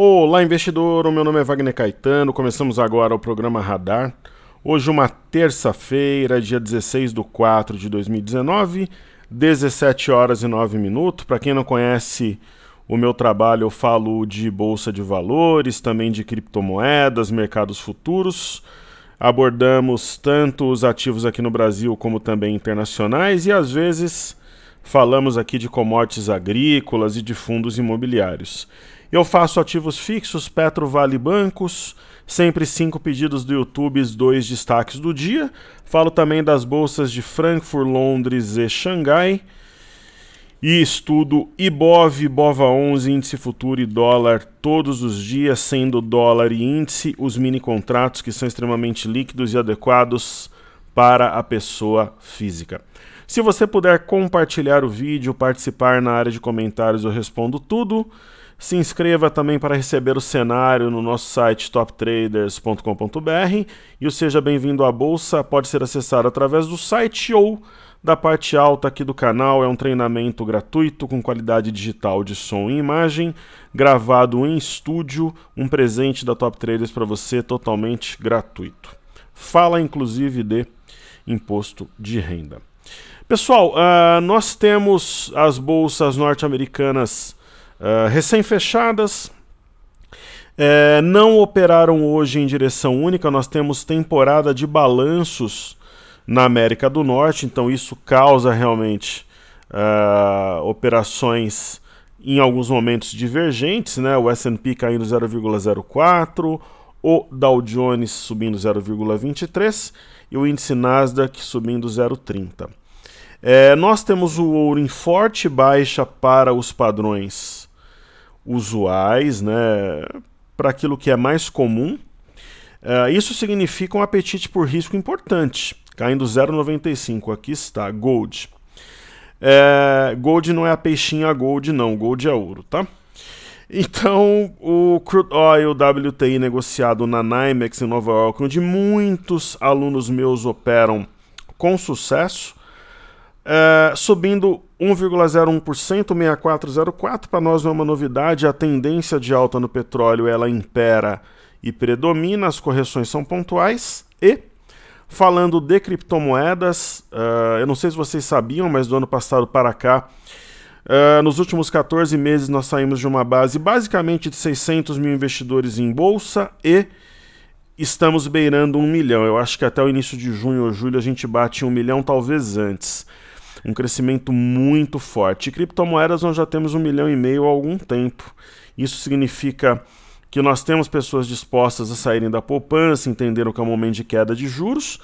Olá, investidor. O meu nome é Wagner Caetano. Começamos agora o programa Radar. Hoje, uma terça-feira, dia 16 de 4 de 2019, 17 horas e 9 minutos. Para quem não conhece o meu trabalho, eu falo de bolsa de valores, também de criptomoedas, mercados futuros. Abordamos tanto os ativos aqui no Brasil como também internacionais e às vezes falamos aqui de commodities agrícolas e de fundos imobiliários. Eu faço ativos fixos, Petro Vale Bancos, sempre cinco pedidos do YouTube, dois destaques do dia. Falo também das bolsas de Frankfurt, Londres e Xangai. E estudo IBOV, BOVA11, índice futuro e dólar todos os dias, sendo dólar e índice os mini contratos que são extremamente líquidos e adequados para a pessoa física. Se você puder compartilhar o vídeo, participar na área de comentários, eu respondo tudo. Se inscreva também para receber o cenário no nosso site toptraders.com.br e o Seja Bem-vindo à Bolsa pode ser acessado através do site ou da parte alta aqui do canal. É um treinamento gratuito com qualidade digital de som e imagem, gravado em estúdio, um presente da Top Traders para você totalmente gratuito. Fala inclusive de imposto de renda. Pessoal, uh, nós temos as bolsas norte-americanas ah, recém-fechadas. É, não operaram hoje em direção única, nós temos temporada de balanços na América do Norte, então isso causa realmente uh, operações em alguns momentos divergentes, né? o S&P caindo 0,04%, o Dow Jones subindo 0,23 e o índice Nasdaq subindo 0,30. É, eh, nós temos o ouro em forte baixa para os padrões usuais, né, para aquilo que é mais comum. Uh, isso significa um apetite por risco importante, caindo 0,95. Aqui está, Gold. Eh, gold não é a peixinha Gold, não. Gold é ouro, tá? Então, o crude oil WTI negociado na NYMEX em Nova York, onde muitos alunos meus operam com sucesso, é, subindo 1,01% para nós não é uma novidade, a tendência de alta no petróleo ela impera e predomina, as correções são pontuais e falando de criptomoedas, uh, eu não sei se vocês sabiam, mas do ano passado para cá, uh, nos últimos 14 meses nós saímos de uma base basicamente de 600 mil investidores em bolsa e estamos beirando um milhão. Eu acho que até o início de junho ou julho a gente bate um milhão, talvez antes um crescimento muito forte. E criptomoedas nós já temos um milhão e meio há algum tempo. Isso significa que nós temos pessoas dispostas a saírem da poupança, entenderam que é um momento de queda de juros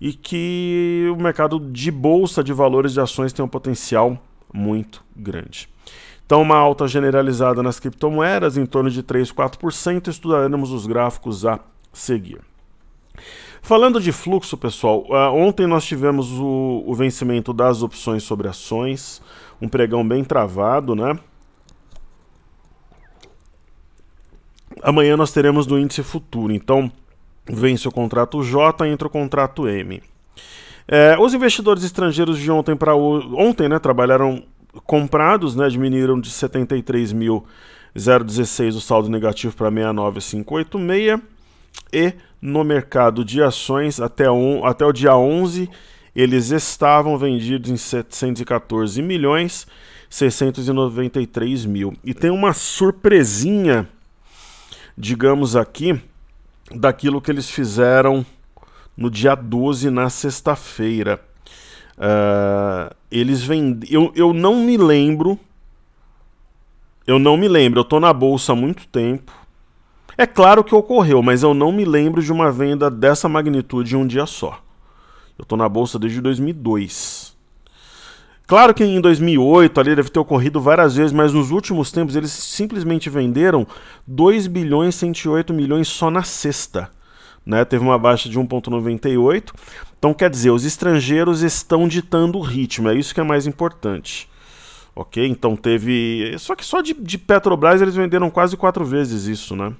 e que o mercado de bolsa de valores de ações tem um potencial muito grande. Então, uma alta generalizada nas criptomoedas, em torno de 3, 4%, estudaremos os gráficos a seguir. Falando de fluxo, pessoal, uh, ontem nós tivemos o, o, vencimento das opções sobre ações, um pregão bem travado, né? Amanhã nós teremos do índice futuro, então vence o contrato J, entra o contrato M. É, os investidores estrangeiros de ontem para ontem, né, trabalharam comprados, né, diminuíram de 73.016 o saldo negativo para 69.586 e no mercado de ações até, on, até o dia 11, eles estavam vendidos em 714 milhões 693 mil. E tem uma surpresinha, digamos aqui, daquilo que eles fizeram no dia 12, na sexta-feira. Uh, eles vend Eu, eu não me lembro. Eu não me lembro. Eu tô na bolsa há muito tempo. É claro que ocorreu, mas eu não me lembro de uma venda dessa magnitude em um dia só. Eu estou na bolsa desde 2002. Claro que em 2008 ali deve ter ocorrido várias vezes, mas nos últimos tempos eles simplesmente venderam 2 bilhões 108 milhões só na sexta. Né? Teve uma baixa de 1,98. Então quer dizer, os estrangeiros estão ditando o ritmo, é isso que é mais importante. Ok? Então teve. Só que só de, de Petrobras eles venderam quase quatro vezes isso, né?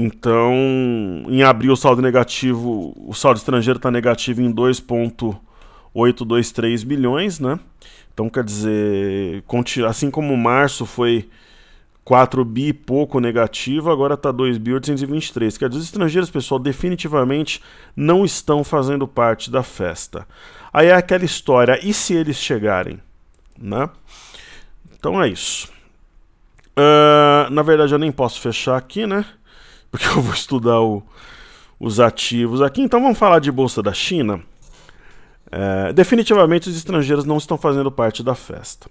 Então, em abril o saldo negativo, o saldo estrangeiro está negativo em 2.823 milhões, né? Então, quer dizer, assim como março foi 4 bi pouco negativo, agora está 2.823. Quer dizer, os estrangeiros, pessoal, definitivamente não estão fazendo parte da festa. Aí é aquela história, e se eles chegarem? Né? Então é isso. Uh, na verdade, eu nem posso fechar aqui, né? porque eu vou estudar o, os ativos aqui. Então vamos falar de Bolsa da China. É, definitivamente os estrangeiros não estão fazendo parte da festa.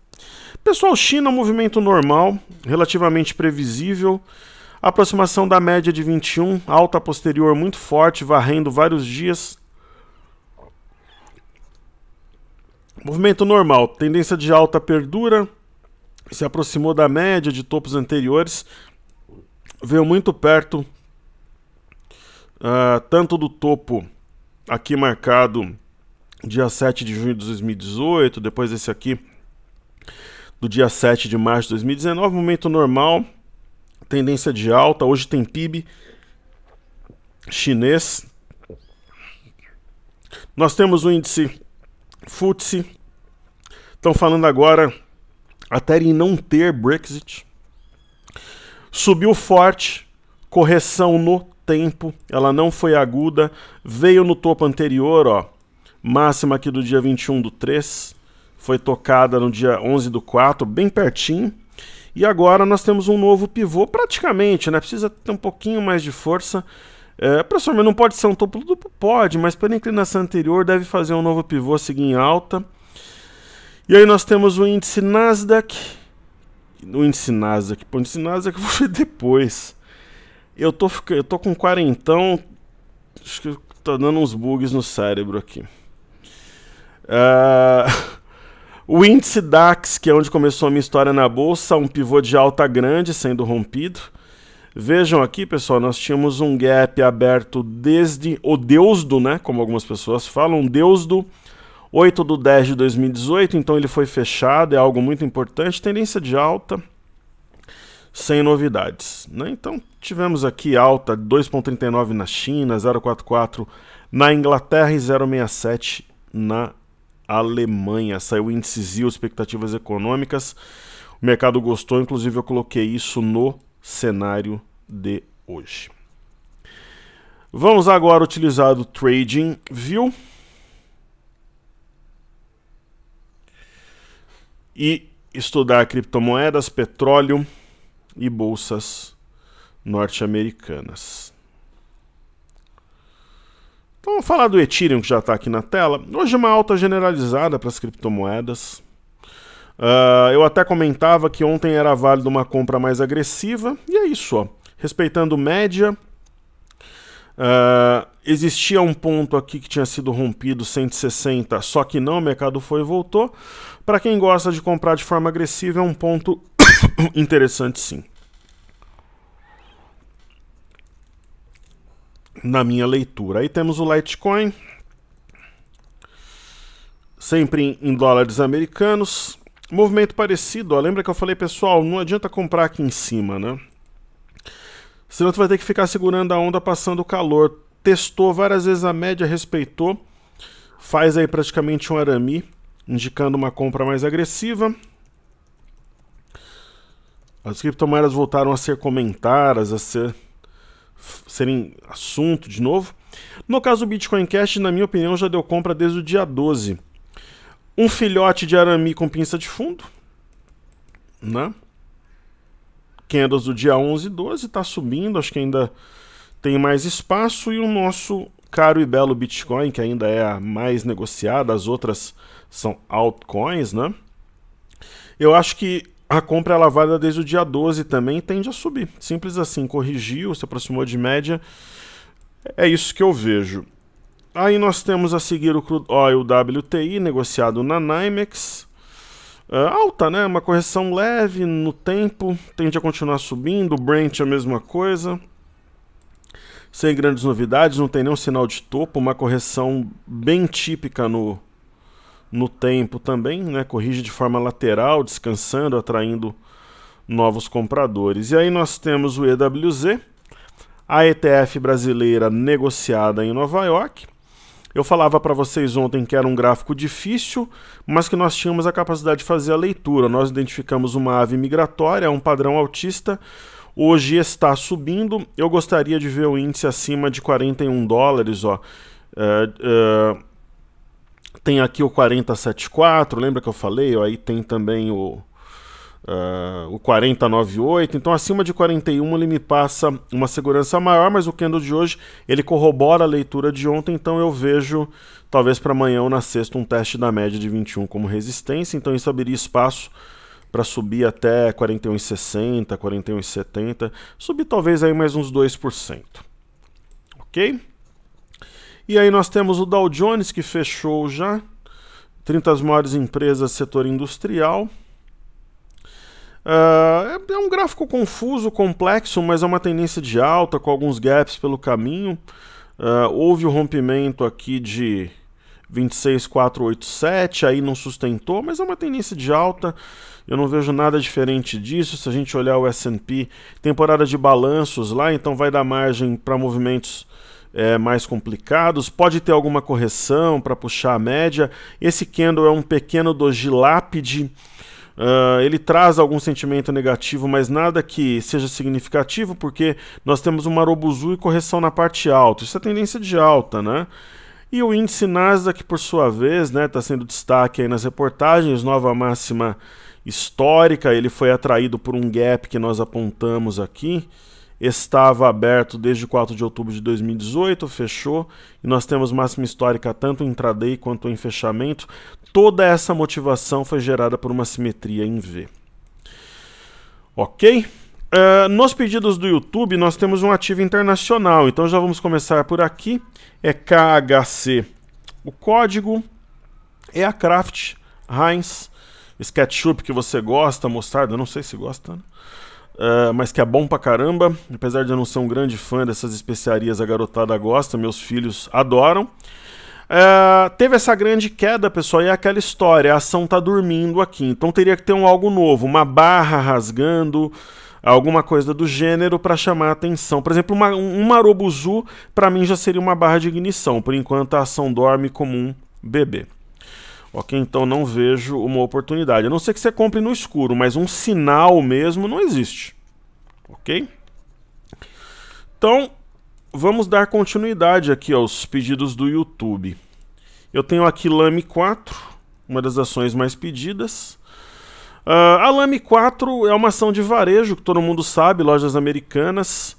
Pessoal, China, movimento normal, relativamente previsível. Aproximação da média de 21, alta posterior muito forte, varrendo vários dias. Movimento normal, tendência de alta perdura, se aproximou da média de topos anteriores, veio muito perto, uh, tanto do topo aqui marcado dia 7 de junho de 2018, depois esse aqui do dia 7 de março de 2019, momento normal, tendência de alta, hoje tem PIB chinês. Nós temos o índice FTSE. Estão falando agora até em não ter Brexit. Subiu forte, correção no tempo, ela não foi aguda, veio no topo anterior, ó, máxima aqui do dia 21 do 3, foi tocada no dia 11 do 4, bem pertinho, e agora nós temos um novo pivô praticamente, né, precisa ter um pouquinho mais de força, é, professor, não pode ser um topo duplo? Pode, mas pela inclinação anterior deve fazer um novo pivô, seguir em alta, e aí nós temos o índice Nasdaq, no Ensinasa, que pô, Ensinasa que eu vou ver depois. Eu tô, eu tô com quarentão, acho que tá dando uns bugs no cérebro aqui. Uh, o índice DAX, que é onde começou a minha história na bolsa, um pivô de alta grande sendo rompido. Vejam aqui, pessoal, nós tínhamos um gap aberto desde o deusdo, né? Como algumas pessoas falam, deusdo 8 do 10 de 2018, então ele foi fechado, é algo muito importante. Tendência de alta, sem novidades. Né? Então tivemos aqui alta 2,39 na China, 0,44 na Inglaterra e 0,67 na Alemanha. Saiu índice ZIL, expectativas econômicas. O mercado gostou, inclusive eu coloquei isso no cenário de hoje. Vamos agora utilizar o Trading View. e estudar criptomoedas, petróleo e bolsas norte-americanas. Então, vamos falar do Ethereum que já está aqui na tela. Hoje é uma alta generalizada para as criptomoedas. Uh, eu até comentava que ontem era válido uma compra mais agressiva, e é isso, ó. respeitando média ah, existia um ponto aqui que tinha sido rompido, 160, só que não, o mercado foi e voltou. Para quem gosta de comprar de forma agressiva, é um ponto interessante sim. Na minha leitura. Aí temos o Litecoin, sempre em dólares americanos. Movimento parecido, ó. lembra que eu falei, pessoal, não adianta comprar aqui em cima, né? Senão tu vai ter que ficar segurando a onda passando o calor. Testou várias vezes a média, respeitou. Faz aí praticamente um arami, indicando uma compra mais agressiva. As criptomoedas voltaram a ser comentadas, a ser serem assunto de novo. No caso do Bitcoin Cash, na minha opinião, já deu compra desde o dia 12. Um filhote de arame com pinça de fundo, né? candles do dia 11 e 12, está subindo, acho que ainda tem mais espaço. E o nosso caro e belo Bitcoin, que ainda é a mais negociada, as outras são altcoins, né? Eu acho que a compra é lavada desde o dia 12 também tende a subir. Simples assim, corrigiu, se aproximou de média. É isso que eu vejo. Aí nós temos a seguir o crude oil WTI negociado na NYMEX, é, alta, né? Uma correção leve no tempo, tende a continuar subindo. O Brent a mesma coisa. Sem grandes novidades, não tem nenhum sinal de topo, uma correção bem típica no, no tempo também, né? Corrige de forma lateral, descansando, atraindo novos compradores. E aí nós temos o EWZ, a ETF brasileira negociada em Nova York eu falava para vocês ontem que era um gráfico difícil, mas que nós tínhamos a capacidade de fazer a leitura. Nós identificamos uma ave migratória, um padrão autista. Hoje está subindo. Eu gostaria de ver o índice acima de 41 dólares, ó. É, é, tem aqui o 474, lembra que eu falei? Ó, aí tem também o Uh, o 498. então acima de 41 ele me passa uma segurança maior, mas o candle de hoje ele corrobora a leitura de ontem, então eu vejo talvez para amanhã ou na sexta um teste da média de 21 como resistência, então isso abriria espaço para subir até 41,60, 41,70, subir talvez aí mais uns 2%. OK? E aí nós temos o Dow Jones que fechou já 30 as maiores empresas setor industrial. Uh, é, um gráfico confuso, complexo, mas é uma tendência de alta, com alguns gaps pelo caminho. Uh, houve o um rompimento aqui de 26487, aí não sustentou, mas é uma tendência de alta. Eu não vejo nada diferente disso. Se a gente olhar o S&P, temporada de balanços lá, então vai dar margem para movimentos é, mais complicados. Pode ter alguma correção para puxar a média. Esse candle é um pequeno doji lápide. Uh, ele traz algum sentimento negativo, mas nada que seja significativo, porque nós temos uma Marobuzu e correção na parte alta. Isso é tendência de alta, né? E o índice Nasdaq, por sua vez, está né, tá sendo destaque aí nas reportagens, nova máxima histórica. Ele foi atraído por um gap que nós apontamos aqui estava aberto desde 4 de outubro de 2018, fechou, e nós temos máxima histórica tanto em intraday quanto em fechamento. Toda essa motivação foi gerada por uma simetria em V. Ok? Uh, nos pedidos do YouTube, nós temos um ativo internacional, então já vamos começar por aqui. É KHC o código, é a Kraft, Heinz, SketchUp que você gosta, mostarda, não sei se gosta, né? Uh, mas que é bom pra caramba. Apesar de eu não ser um grande fã dessas especiarias, a garotada gosta, meus filhos adoram. Uh, teve essa grande queda, pessoal, e é aquela história: a ação tá dormindo aqui, então teria que ter um algo novo, uma barra rasgando, alguma coisa do gênero para chamar a atenção. Por exemplo, uma, um marobuzu, para mim já seria uma barra de ignição. Por enquanto, a ação dorme como um bebê. Ok, então não vejo uma oportunidade. A não ser que você compre no escuro, mas um sinal mesmo não existe. Ok? Então, vamos dar continuidade aqui aos pedidos do YouTube. Eu tenho aqui Lame 4, uma das ações mais pedidas. Uh, a Lame 4 é uma ação de varejo, que todo mundo sabe, lojas americanas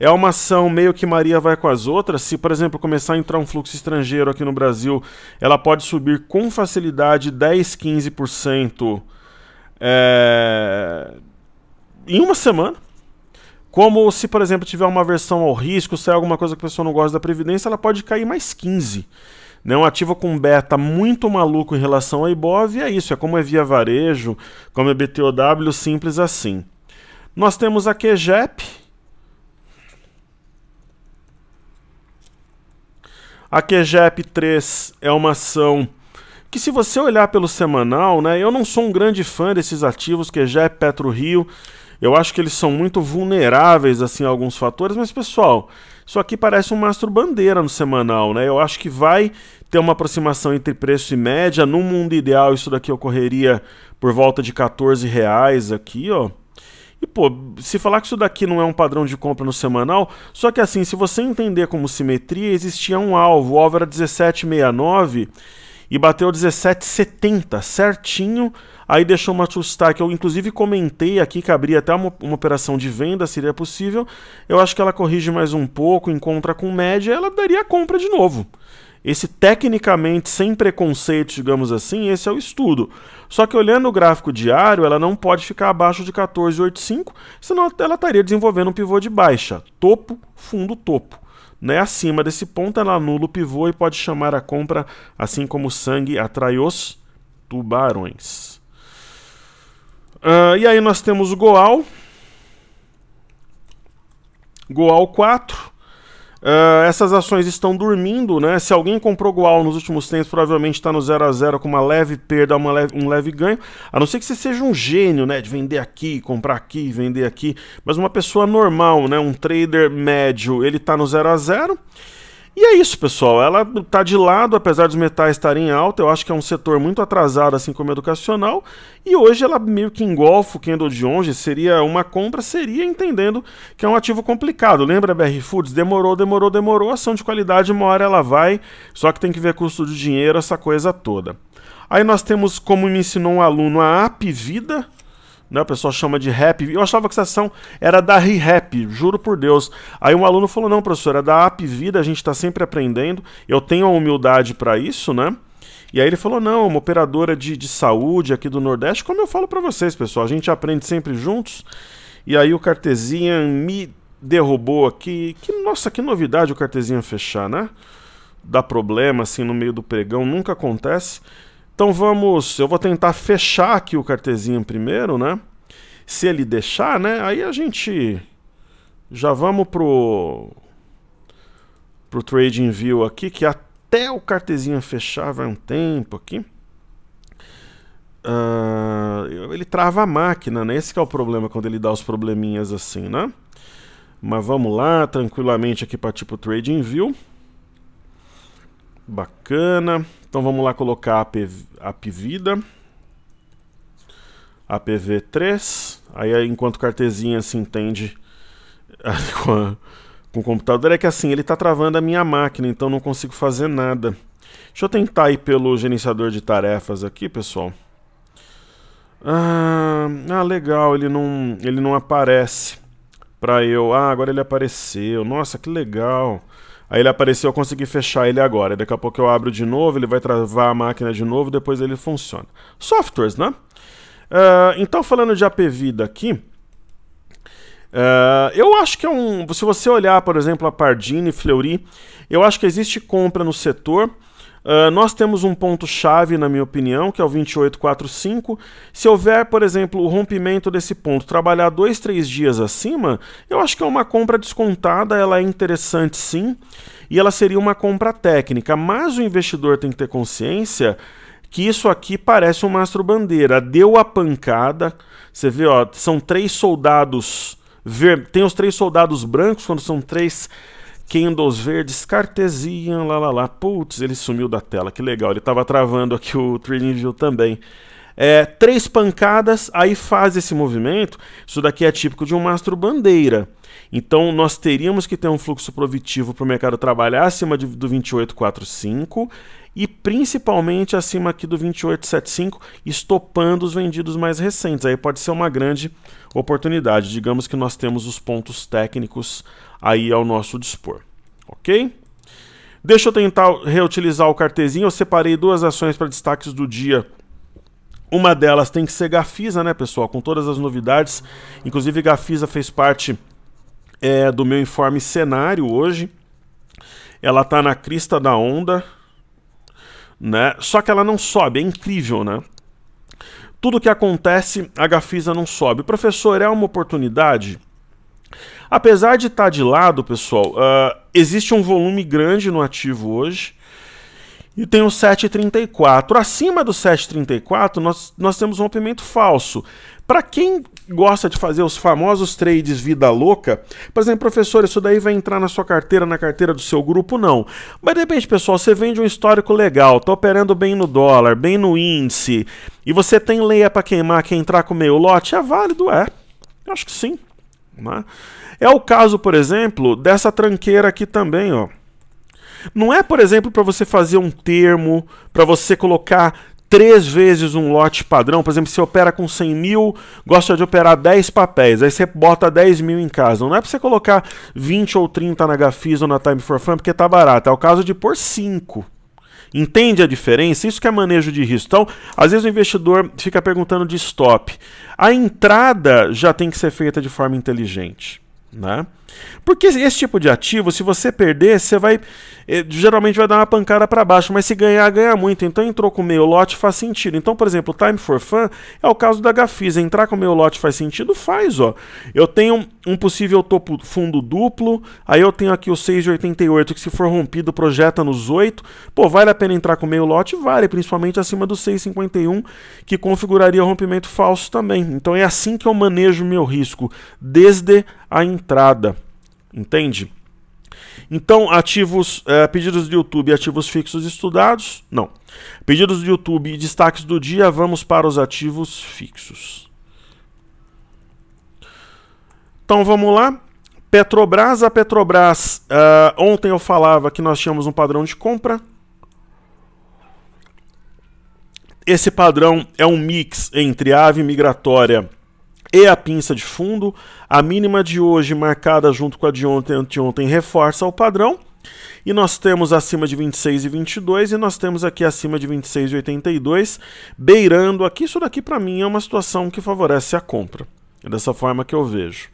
é uma ação meio que Maria vai com as outras. Se, por exemplo, começar a entrar um fluxo estrangeiro aqui no Brasil, ela pode subir com facilidade 10, 15% é... em uma semana. Como se, por exemplo, tiver uma versão ao risco, se é alguma coisa que a pessoa não gosta da Previdência, ela pode cair mais 15%. Né? Um ativo com beta muito maluco em relação ao Ibov é isso, é como é via varejo, como é BTOW, simples assim. Nós temos a QGEP, A QGEP 3 é uma ação que se você olhar pelo semanal, né, eu não sou um grande fã desses ativos QGEP, Petro Rio, eu acho que eles são muito vulneráveis assim a alguns fatores, mas pessoal, isso aqui parece um mastro bandeira no semanal, né? Eu acho que vai ter uma aproximação entre preço e média. No mundo ideal, isso daqui ocorreria por volta de 14 reais aqui, ó. E, pô, se falar que isso daqui não é um padrão de compra no semanal, só que assim, se você entender como simetria, existia um alvo, o alvo era 1769 e bateu 17,70 certinho. Aí deixou uma sustar que eu inclusive comentei aqui que abria até uma, uma, operação de venda, seria possível. Eu acho que ela corrige mais um pouco, encontra com média, ela daria a compra de novo. Esse tecnicamente sem preconceito, digamos assim, esse é o estudo. Só que olhando o gráfico diário, ela não pode ficar abaixo de 14,85, senão ela estaria desenvolvendo um pivô de baixa, topo, fundo, topo. Né? Acima desse ponto, ela anula o pivô e pode chamar a compra, assim como o sangue atrai os tubarões. Uh, e aí nós temos o Goal. Goal 4. Ah, essas ações estão dormindo, né? Se alguém comprou Goal nos últimos tempos, provavelmente está no 0 a 0 com uma leve perda, uma leve, um leve ganho. A não ser que você seja um gênio, né? De vender aqui, comprar aqui, vender aqui. Mas uma pessoa normal, né? Um trader médio, ele está no 0 a 0 e é isso, pessoal. Ela está de lado, apesar dos metais estarem em alta. Eu acho que é um setor muito atrasado, assim como educacional. E hoje ela meio que engolfa o Kendall de onde seria uma compra, seria entendendo que é um ativo complicado. Lembra BR Foods? Demorou, demorou, demorou. Ação de qualidade, uma hora ela vai, só que tem que ver custo de dinheiro, essa coisa toda. Aí nós temos, como me ensinou um aluno, a App Vida, né? O pessoal chama de rap. Eu achava que essa ação era da ReHap, juro por Deus. Aí um aluno falou: "Não, professor, é da App Vida, a gente está sempre aprendendo. Eu tenho a humildade para isso, né?" E aí ele falou: "Não, uma operadora de, de saúde aqui do Nordeste, como eu falo para vocês, pessoal, a gente aprende sempre juntos." E aí o Cartesian me derrubou aqui. Que nossa, que novidade o Cartesian fechar, né? Dá problema assim no meio do pregão, nunca acontece. Então vamos, eu vou tentar fechar aqui o cartezinho primeiro, né? Se ele deixar, né? Aí a gente já vamos pro pro trading view aqui, que até o cartezinho fechar vai um tempo aqui. Uh, ele trava a máquina, né? Esse é o problema quando ele dá os probleminhas assim, né? Mas vamos lá, tranquilamente aqui para tipo trading view. Bacana. Então vamos lá colocar a a apv3, aí enquanto cartezinha se entende com, a, com o computador, é que assim, ele está travando a minha máquina, então não consigo fazer nada. Deixa eu tentar ir pelo gerenciador de tarefas aqui, pessoal. Ah, ah, legal, ele não, ele não aparece para eu. Ah, agora ele apareceu. Nossa, que legal. Aí ele apareceu, eu consegui fechar ele agora. Daqui a pouco eu abro de novo, ele vai travar a máquina de novo, depois ele funciona. Softwares, né? Uh, então, falando de APVida aqui, uh, eu acho que é um. Se você olhar, por exemplo, a Pardini, Fleury, eu acho que existe compra no setor. Ah, nós temos um ponto-chave, na minha opinião, que é o 2845. Se houver, por exemplo, o rompimento desse ponto, trabalhar dois, três dias acima, eu acho que é uma compra descontada, ela é interessante sim, e ela seria uma compra técnica, mas o investidor tem que ter consciência que isso aqui parece um mastro bandeira. Deu a pancada, você vê, ó, são três soldados, ver... tem os três soldados brancos, quando são três Candles verdes, Cartesian, lá lá lá. Putz, ele sumiu da tela, que legal. Ele estava travando aqui o Trading View também. É, três pancadas, aí faz esse movimento. Isso daqui é típico de um mastro bandeira. Então nós teríamos que ter um fluxo provitivo para o mercado trabalhar acima de, do 2845 e principalmente acima aqui do 2875, estopando os vendidos mais recentes. Aí pode ser uma grande oportunidade. Digamos que nós temos os pontos técnicos aí ao nosso dispor, ok? Deixa eu tentar reutilizar o cartezinho. Eu separei duas ações para destaques do dia. Uma delas tem que ser Gafisa, né, pessoal? Com todas as novidades. Inclusive, Gafisa fez parte é, do meu informe cenário hoje. Ela está na crista da onda, né? Só que ela não sobe, é incrível, né? Tudo que acontece, a Gafisa não sobe. Professor, é uma oportunidade? Apesar de estar tá de lado, pessoal, uh, existe um volume grande no ativo hoje. E tem o 734. Acima do 734, nós, nós temos um rompimento falso. Para quem gosta de fazer os famosos trades vida louca, por exemplo, professor, isso daí vai entrar na sua carteira, na carteira do seu grupo? Não. Mas de repente, pessoal, você vende um histórico legal, tá operando bem no dólar, bem no índice, e você tem leia para queimar, quer entrar com meio lote, é válido? É. acho que sim. Né? É o caso, por exemplo, dessa tranqueira aqui também, ó. Não é, por exemplo, para você fazer um termo, para você colocar três vezes um lote padrão. Por exemplo, se opera com 100 mil, gosta de operar 10 papéis, aí você bota 10 mil em casa. Não é para você colocar 20 ou 30 na Gafis ou na Time for Fun, porque tá barato. É o caso de pôr 5. Entende a diferença? Isso que é manejo de risco. Então, às vezes o investidor fica perguntando de stop. A entrada já tem que ser feita de forma inteligente. Né? Porque esse tipo de ativo, se você perder, você vai eh, geralmente vai dar uma pancada para baixo, mas se ganhar, ganha muito. Então entrou com meio lote faz sentido. Então, por exemplo, Time for Fun é o caso da Gafis. Entrar com meio lote faz sentido? Faz, ó. Eu tenho um possível topo fundo duplo, aí eu tenho aqui o 688 que se for rompido projeta nos 8. Pô, vale a pena entrar com meio lote? Vale, principalmente acima do 6,51, que configuraria rompimento falso também. Então é assim que eu manejo meu risco, desde a entrada. Entende? Então, ativos, é, pedidos do YouTube e ativos fixos estudados. Não. Pedidos do YouTube e destaques do dia, vamos para os ativos fixos. Então vamos lá. Petrobras, a Petrobras, uh, ontem eu falava que nós tínhamos um padrão de compra. Esse padrão é um mix entre ave migratória e a pinça de fundo. A mínima de hoje, marcada junto com a de ontem anteontem, reforça o padrão. E nós temos acima de 26 e 22 e nós temos aqui acima de 26 e 82, beirando aqui. Isso daqui para mim é uma situação que favorece a compra. É dessa forma que eu vejo.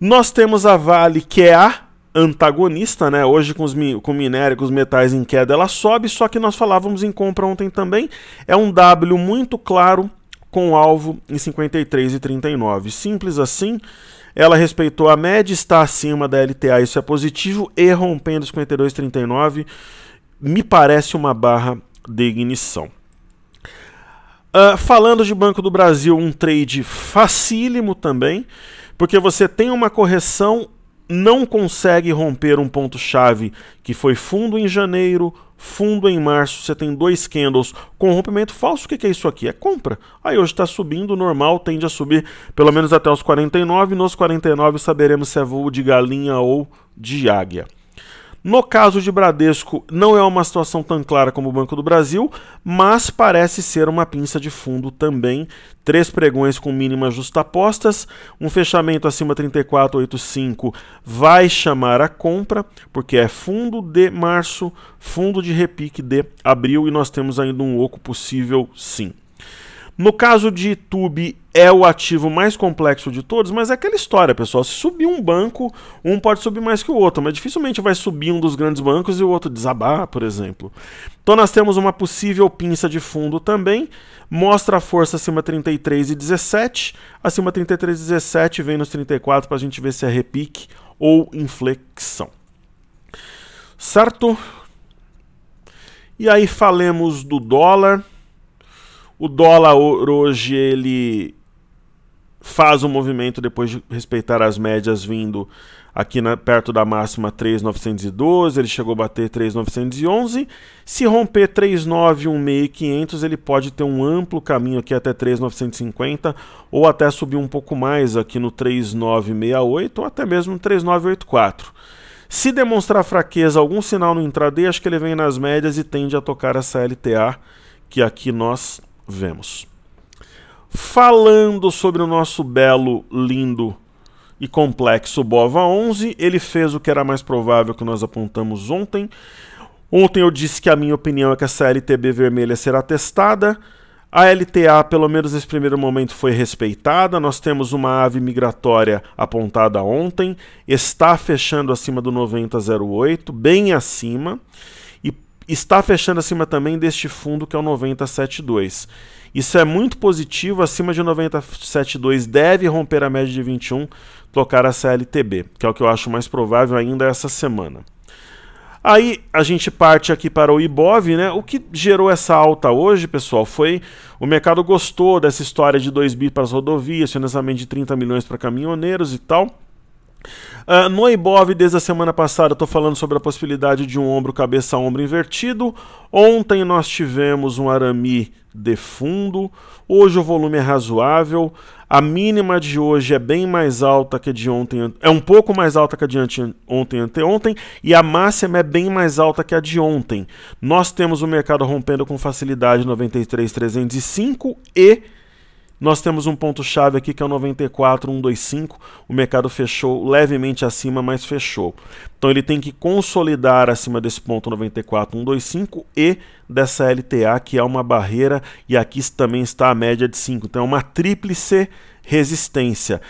Nós temos a Vale, que é a antagonista, né? Hoje com, os, com minérios com os metais em queda, ela sobe, só que nós falávamos em compra ontem também. É um W muito claro com alvo em 53 e 39. Simples assim, ela respeitou a média, está acima da LTA, isso é positivo, e rompendo 52 39, me parece uma barra de ignição. Uh, falando de Banco do Brasil, um trade facílimo também, porque você tem uma correção, não consegue romper um ponto-chave que foi fundo em janeiro, fundo em março, você tem dois candles com rompimento falso. O que é isso aqui? É compra. Aí hoje está subindo, normal, tende a subir pelo menos até os 49. Nos 49 saberemos se é voo de galinha ou de águia. No caso de Bradesco, não é uma situação tão clara como o Banco do Brasil, mas parece ser uma pinça de fundo também. Três pregões com mínimas justapostas, um fechamento acima 34,85 vai chamar a compra, porque é fundo de março, fundo de repique de abril e nós temos ainda um oco possível, sim. No caso de Tube, é o ativo mais complexo de todos, mas é aquela história, pessoal. Se subir um banco, um pode subir mais que o outro, mas dificilmente vai subir um dos grandes bancos e o outro desabar, por exemplo. Então nós temos uma possível pinça de fundo também, mostra a força acima 33 e 17, acima 33 e 17 vem nos 34 para a gente ver se é repique ou inflexão. Certo? E aí falemos do dólar. O dólar hoje ele faz um movimento depois de respeitar as médias vindo aqui na, perto da máxima 3.912, ele chegou a bater 3.911. Se romper 3.916.500, ele pode ter um amplo caminho aqui até 3.950 ou até subir um pouco mais aqui no 3.968 ou até mesmo 3.984. Se demonstrar fraqueza, algum sinal no intraday, acho que ele vem nas médias e tende a tocar essa LTA que aqui nós vemos. Falando sobre o nosso belo, lindo e complexo Bova 11, ele fez o que era mais provável que nós apontamos ontem. Ontem eu disse que a minha opinião é que essa LTB vermelha será testada. A LTA, pelo menos nesse primeiro momento, foi respeitada. Nós temos uma ave migratória apontada ontem, está fechando acima do 9008, bem acima está fechando acima também deste fundo que é o 972. Isso é muito positivo, acima de 97,2 deve romper a média de 21, tocar a CLTB, que é o que eu acho mais provável ainda essa semana. Aí a gente parte aqui para o Ibov, né? O que gerou essa alta hoje, pessoal, foi o mercado gostou dessa história de 2 bi para as rodovias, financiamento de 30 milhões para caminhoneiros e tal. Uh, no IBOV, desde a semana passada, eu estou falando sobre a possibilidade de um ombro cabeça ombro invertido. Ontem nós tivemos um arame de fundo. Hoje o volume é razoável. A mínima de hoje é bem mais alta que a de ontem. É um pouco mais alta que a de ante, ontem anteontem. E a máxima é bem mais alta que a de ontem. Nós temos o mercado rompendo com facilidade 93,305 e nós temos um ponto-chave aqui que é o 94,125. O mercado fechou levemente acima, mas fechou. Então ele tem que consolidar acima desse ponto 94,125 e dessa LTA, que é uma barreira, e aqui também está a média de 5. Então é uma tríplice resistência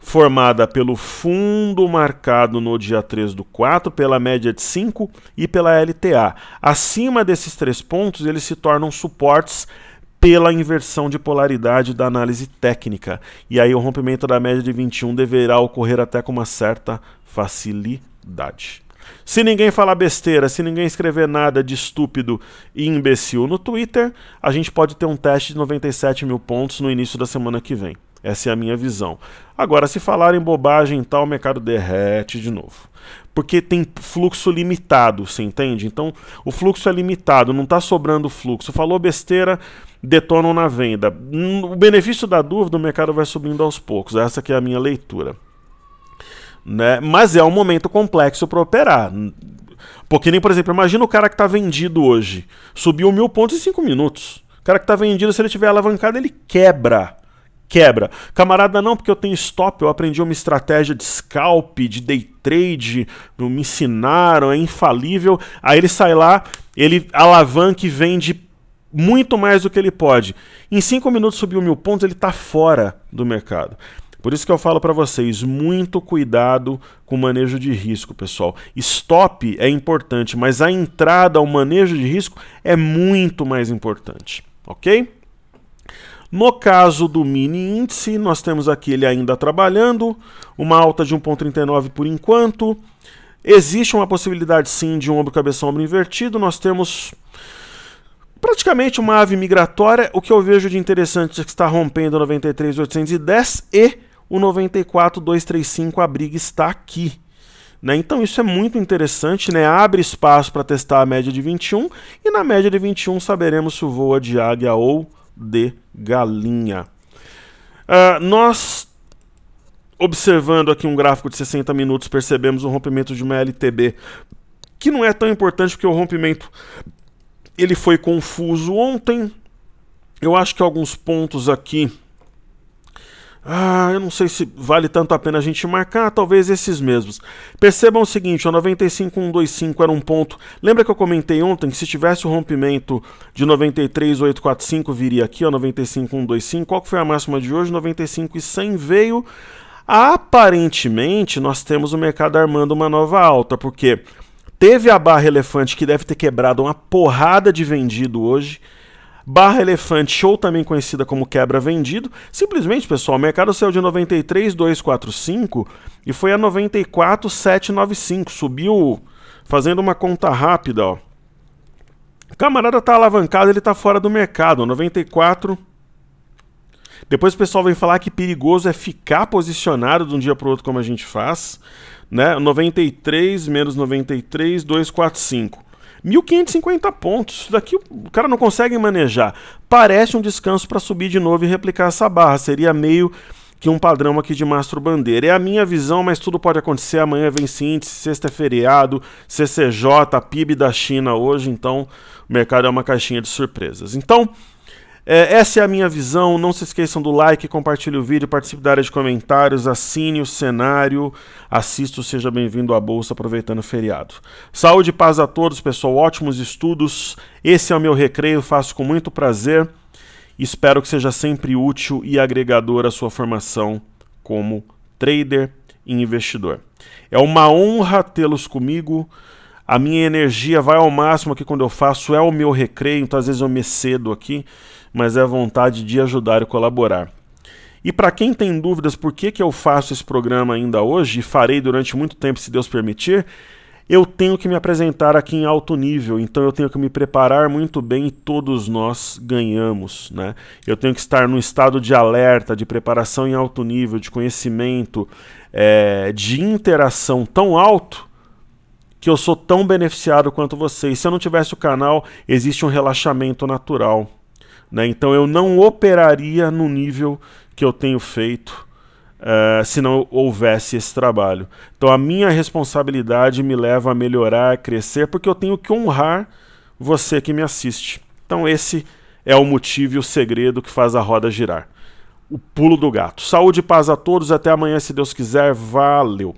formada pelo fundo marcado no dia 3 do 4, pela média de 5 e pela LTA. Acima desses três pontos, eles se tornam suportes pela inversão de polaridade da análise técnica. E aí o rompimento da média de 21 deverá ocorrer até com uma certa facilidade. Se ninguém falar besteira, se ninguém escrever nada de estúpido e imbecil no Twitter, a gente pode ter um teste de 97 mil pontos no início da semana que vem. Essa é a minha visão. Agora, se falarem bobagem e tal, o mercado derrete de novo. Porque tem fluxo limitado, você entende? Então, o fluxo é limitado, não está sobrando fluxo. Falou besteira, detonam na venda. Hum, o benefício da dúvida, o mercado vai subindo aos poucos. Essa que é a minha leitura. Né? Mas é um momento complexo para operar. Porque nem, por exemplo, imagina o cara que está vendido hoje. Subiu mil pontos em cinco minutos. O cara que está vendido, se ele tiver alavancado, ele quebra quebra. Camarada, não, porque eu tenho stop, eu aprendi uma estratégia de scalp, de day trade, não me ensinaram, é infalível. Aí ele sai lá, ele alavanca e vende muito mais do que ele pode. Em cinco minutos subiu mil pontos, ele está fora do mercado. Por isso que eu falo para vocês, muito cuidado com o manejo de risco, pessoal. Stop é importante, mas a entrada ao manejo de risco é muito mais importante, ok? No caso do mini índice, nós temos aqui ele ainda trabalhando, uma alta de 1,39 por enquanto. Existe uma possibilidade sim de um ombro cabeça ombro invertido. Nós temos praticamente uma ave migratória. O que eu vejo de interessante é que está rompendo o 93,810 e o 94,235 a briga está aqui. Né? Então isso é muito interessante, né? abre espaço para testar a média de 21 e na média de 21 saberemos se voa de águia ou de galinha. Uh, nós, observando aqui um gráfico de 60 minutos, percebemos um rompimento de uma LTB, que não é tão importante porque o rompimento ele foi confuso ontem. Eu acho que alguns pontos aqui ah, eu não sei se vale tanto a pena a gente marcar, talvez esses mesmos. Percebam o seguinte, o 95125 era um ponto. Lembra que eu comentei ontem que se tivesse o rompimento de 93845 viria aqui, ó, 95125. Qual que foi a máxima de hoje? 95 e 100 veio. Aparentemente, nós temos o mercado armando uma nova alta, porque teve a barra elefante que deve ter quebrado uma porrada de vendido hoje. Barra Elefante Show também conhecida como Quebra Vendido. Simplesmente, pessoal, o mercado saiu de 93,245 e foi a 94,795. Subiu fazendo uma conta rápida, ó. O camarada tá alavancado, ele tá fora do mercado, 94. Depois o pessoal vem falar que perigoso é ficar posicionado de um dia para o outro como a gente faz, né? 93 menos 93, 245. 1.550 pontos. Isso daqui o cara não consegue manejar. Parece um descanso para subir de novo e replicar essa barra. Seria meio que um padrão aqui de mastro bandeira. É a minha visão, mas tudo pode acontecer. Amanhã vem síntese, sexta é feriado, CCJ, PIB da China hoje, então o mercado é uma caixinha de surpresas. Então, é, essa é a minha visão. Não se esqueçam do like, compartilhe o vídeo, participe da área de comentários, assine o cenário, assista Seja Bem-vindo à Bolsa aproveitando o feriado. Saúde e paz a todos, pessoal. Ótimos estudos. Esse é o meu recreio, faço com muito prazer. Espero que seja sempre útil e agregador à sua formação como trader e investidor. É uma honra tê-los comigo a minha energia vai ao máximo aqui quando eu faço, é o meu recreio, então às vezes eu me cedo aqui, mas é a vontade de ajudar e colaborar. E para quem tem dúvidas por que, que eu faço esse programa ainda hoje, e farei durante muito tempo se Deus permitir, eu tenho que me apresentar aqui em alto nível, então eu tenho que me preparar muito bem e todos nós ganhamos. Né? Eu tenho que estar num estado de alerta, de preparação em alto nível, de conhecimento, é, de interação tão alto que eu sou tão beneficiado quanto vocês. Se eu não tivesse o canal, existe um relaxamento natural. Né? Então eu não operaria no nível que eu tenho feito uh, se não houvesse esse trabalho. Então a minha responsabilidade me leva a melhorar, a crescer, porque eu tenho que honrar você que me assiste. Então esse é o motivo e o segredo que faz a roda girar. O pulo do gato. Saúde e paz a todos. Até amanhã, se Deus quiser. Valeu!